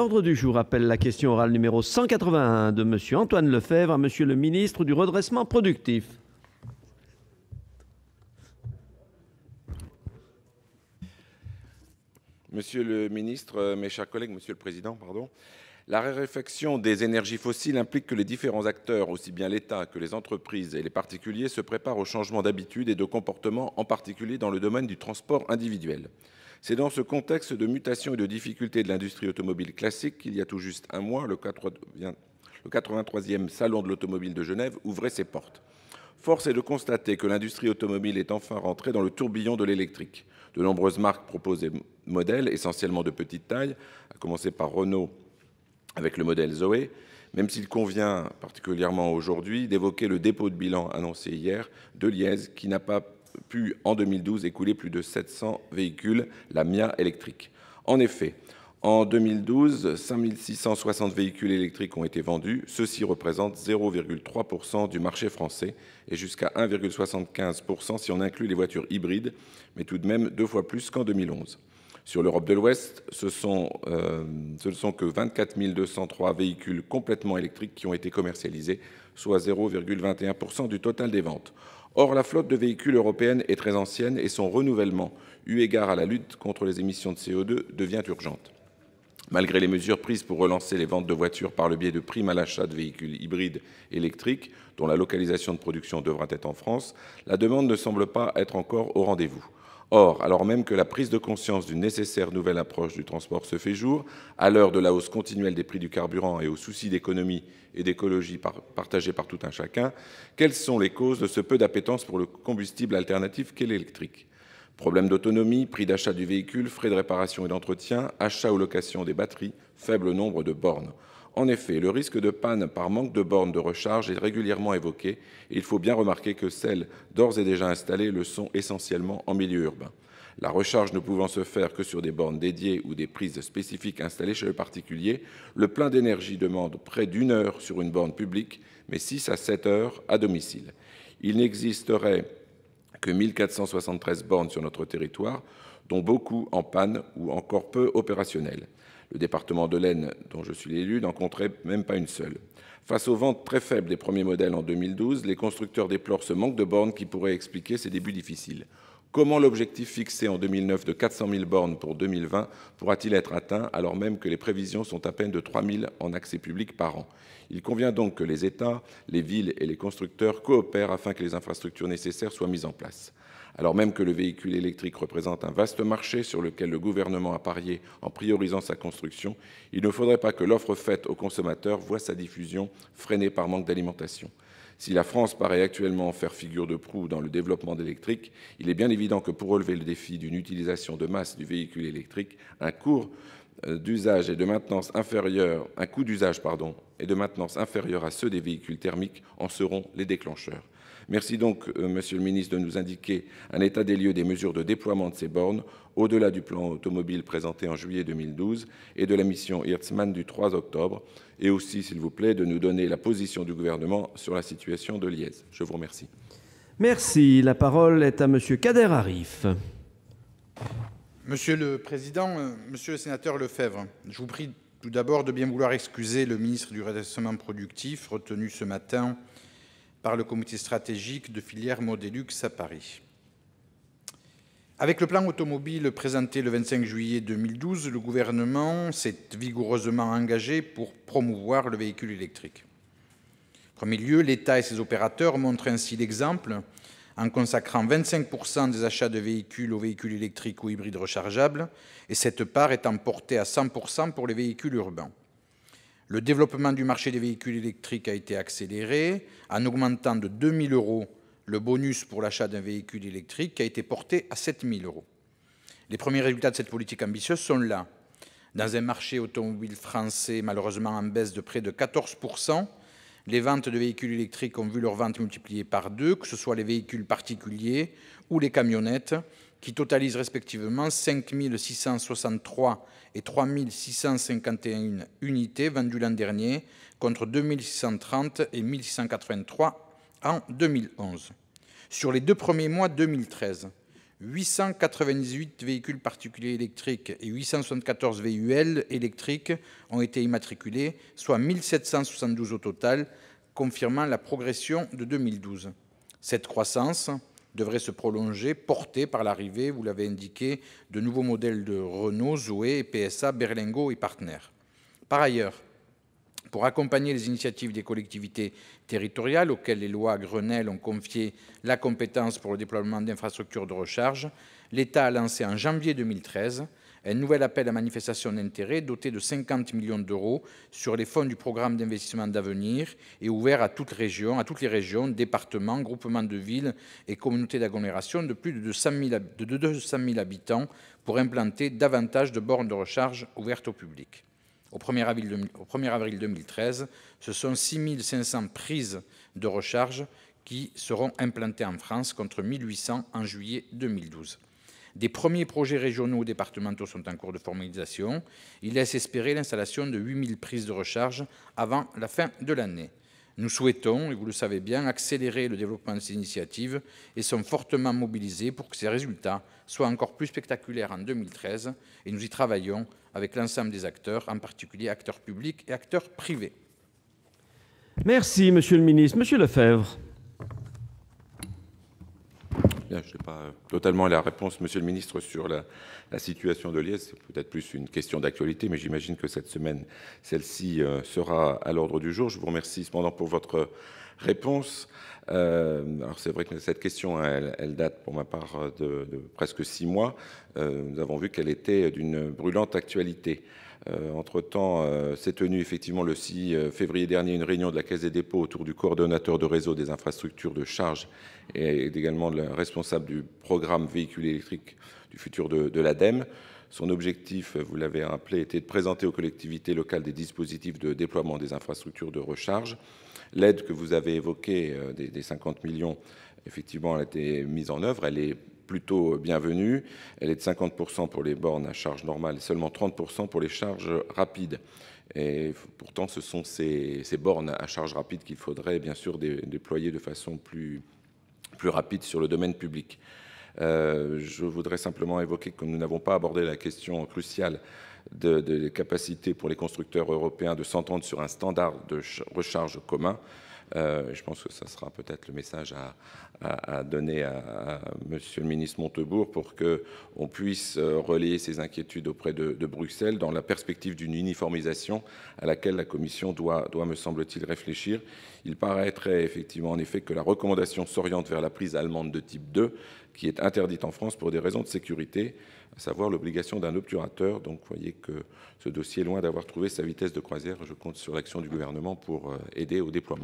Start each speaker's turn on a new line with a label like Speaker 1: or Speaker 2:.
Speaker 1: L'ordre du jour appelle la question orale numéro 181 de M. Antoine Lefebvre à M. le ministre du Redressement productif. Monsieur le ministre, mes chers collègues, Monsieur le Président, pardon. La raréfaction des énergies fossiles implique que les différents acteurs, aussi bien l'État que les entreprises et les particuliers, se préparent au changement d'habitude et de comportement, en particulier dans le domaine du transport individuel. C'est dans ce contexte de mutation et de difficulté de l'industrie automobile classique qu'il y a tout juste un mois, le 83e Salon de l'automobile de Genève ouvrait ses portes. Force est de constater que l'industrie automobile est enfin rentrée dans le tourbillon de l'électrique. De nombreuses marques proposent des modèles essentiellement de petite taille, à commencer par Renault avec le modèle Zoé, même s'il convient, particulièrement aujourd'hui, d'évoquer le dépôt de bilan annoncé hier de Liège, qui n'a pas pu en 2012 écouler plus de 700 véhicules, la MIA électrique. En effet, en 2012, 5660 véhicules électriques ont été vendus. Ceux-ci représentent 0,3% du marché français et jusqu'à 1,75% si on inclut les voitures hybrides, mais tout de même deux fois plus qu'en 2011. Sur l'Europe de l'Ouest, ce, euh, ne sont que 24 203 véhicules complètement électriques qui ont été commercialisés, soit 0,21% du total des ventes. Or, la flotte de véhicules européennes est très ancienne et son renouvellement, eu égard à la lutte contre les émissions de CO2, devient urgente. Malgré les mesures prises pour relancer les ventes de voitures par le biais de primes à l'achat de véhicules hybrides électriques, dont la localisation de production devra être en France, la demande ne semble pas être encore au rendez-vous. Or, alors même que la prise de conscience d'une nécessaire nouvelle approche du transport se fait jour, à l'heure de la hausse continuelle des prix du carburant et aux soucis d'économie et d'écologie partagés par tout un chacun, quelles sont les causes de ce peu d'appétence pour le combustible alternatif qu'est l'électrique Problème d'autonomie, prix d'achat du véhicule, frais de réparation et d'entretien, achat ou location des batteries, faible nombre de bornes. En effet, le risque de panne par manque de bornes de recharge est régulièrement évoqué et il faut bien remarquer que celles d'ores et déjà installées le sont essentiellement en milieu urbain. La recharge ne pouvant se faire que sur des bornes dédiées ou des prises spécifiques installées chez le particulier, le plein d'énergie demande près d'une heure sur une borne publique, mais 6 à 7 heures à domicile. Il n'existerait que 1473 bornes sur notre territoire, dont beaucoup en panne ou encore peu opérationnelles. Le département de l'Aisne, dont je suis l'élu, n'en compterait même pas une seule. Face aux ventes très faibles des premiers modèles en 2012, les constructeurs déplorent ce manque de bornes qui pourrait expliquer ces débuts difficiles. Comment l'objectif fixé en 2009 de 400 000 bornes pour 2020 pourra-t-il être atteint alors même que les prévisions sont à peine de 3 000 en accès public par an Il convient donc que les États, les villes et les constructeurs coopèrent afin que les infrastructures nécessaires soient mises en place. Alors même que le véhicule électrique représente un vaste marché sur lequel le gouvernement a parié en priorisant sa construction, il ne faudrait pas que l'offre faite aux consommateurs voie sa diffusion freinée par manque d'alimentation. Si la France paraît actuellement faire figure de proue dans le développement d'électrique, il est bien évident que pour relever le défi d'une utilisation de masse du véhicule électrique, un cours... Euh, d'usage et de maintenance inférieure un coût d'usage pardon, et de maintenance inférieur à ceux des véhicules thermiques en seront les déclencheurs. Merci donc, euh, Monsieur le Ministre, de nous indiquer un état des lieux des mesures de déploiement de ces bornes au-delà du plan automobile présenté en juillet 2012 et de la mission Hertzmann du 3 octobre, et aussi, s'il vous plaît, de nous donner la position du gouvernement sur la situation de Liège. Je vous remercie. Merci. La parole est à Monsieur Kader Arif.
Speaker 2: Monsieur le Président, euh, Monsieur le Sénateur Lefebvre, je vous prie tout d'abord de bien vouloir excuser le ministre du Redressement productif retenu ce matin par le comité stratégique de filière Modelux à Paris. Avec le plan automobile présenté le 25 juillet 2012, le gouvernement s'est vigoureusement engagé pour promouvoir le véhicule électrique. En premier lieu, l'État et ses opérateurs montrent ainsi l'exemple en consacrant 25% des achats de véhicules aux véhicules électriques ou hybrides rechargeables, et cette part étant portée à 100% pour les véhicules urbains. Le développement du marché des véhicules électriques a été accéléré en augmentant de 2 000 euros le bonus pour l'achat d'un véhicule électrique qui a été porté à 7 000 euros. Les premiers résultats de cette politique ambitieuse sont là. Dans un marché automobile français malheureusement en baisse de près de 14 les ventes de véhicules électriques ont vu leur vente multipliée par deux, que ce soit les véhicules particuliers ou les camionnettes, qui totalisent respectivement 5 663 et 3651 unités vendues l'an dernier, contre 2 et 1 en 2011. Sur les deux premiers mois 2013, 898 véhicules particuliers électriques et 874 VUL électriques ont été immatriculés, soit 1772 au total, confirmant la progression de 2012. Cette croissance devrait se prolonger, portée par l'arrivée, vous l'avez indiqué, de nouveaux modèles de Renault, Zoé, PSA, Berlingo et Partner. Par ailleurs, pour accompagner les initiatives des collectivités territoriales, auxquelles les lois Grenelle ont confié la compétence pour le déploiement d'infrastructures de recharge, l'État a lancé en janvier 2013 un nouvel appel à manifestation d'intérêt doté de 50 millions d'euros sur les fonds du programme d'investissement d'avenir et ouvert à toutes, régions, à toutes les régions, départements, groupements de villes et communautés d'agglomération de plus de de 000 habitants pour implanter davantage de bornes de recharge ouvertes au public. Au 1er avril, 2013, ce sont 6 500 prises de recharge qui seront implantées en France contre 1800 en juillet 2012. Des premiers projets régionaux ou départementaux sont en cours de formalisation. Il laisse espérer l'installation de 8000 prises de recharge avant la fin de l'année. Nous souhaitons, et vous le savez bien, accélérer le développement de ces initiatives et sommes fortement mobilisés pour que ces résultats soient encore plus spectaculaires en 2013 et nous y travaillons avec l'ensemble des acteurs, en particulier acteurs publics et acteurs privés. Merci, Monsieur le Ministre. Monsieur Lefebvre.
Speaker 1: totalement la réponse, Monsieur le Ministre, sur la, situation de Liège. C'est peut-être plus une question d'actualité, mais j'imagine que cette semaine, celle-ci euh, sera à l'ordre du jour. Je vous remercie cependant pour votre réponse. Euh, alors c'est vrai que cette question, elle, date pour ma part de, presque six mois. Euh, nous avons vu qu'elle était d'une brûlante actualité. Euh, entre-temps, euh, s'est tenue effectivement le 6 euh, février dernier une réunion de la Caisse des dépôts autour du coordonnateur de réseau des infrastructures de charge et également le responsable du programme véhicule électrique du futur de, de l'ADEME. Son objectif, vous l'avez rappelé, était de présenter aux collectivités locales des dispositifs de déploiement des infrastructures de recharge. L'aide que vous avez évoquée des, 50 millions, effectivement, elle a été mise en œuvre. Elle est plutôt euh, bienvenue. Elle est de 50% pour les bornes à charge normale et seulement 30% pour les charges rapides. Et pourtant, ce sont ces, bornes à charge rapide qu'il faudrait bien sûr déployer de façon plus, rapide sur le domaine public. Euh, je voudrais simplement évoquer que nous n'avons pas abordé la question cruciale de, de, des capacités pour les constructeurs européens de s'entendre sur un standard de recharge commun. Euh, je pense que ça sera peut-être le message à, donner à, Monsieur le ministre Montebourg pour que on puisse euh, relayer ses inquiétudes auprès de, Bruxelles dans la perspective d'une uniformisation à laquelle la Commission doit, doit me semble-t-il, réfléchir. Il paraîtrait effectivement en effet que la recommandation s'oriente vers la prise allemande de type 2, qui est interdite en France pour des raisons de sécurité, à savoir l'obligation d'un obturateur. Donc, vous voyez que ce dossier, est loin d'avoir trouvé sa vitesse de croisière, je compte sur l'action du gouvernement pour euh, aider au déploiement.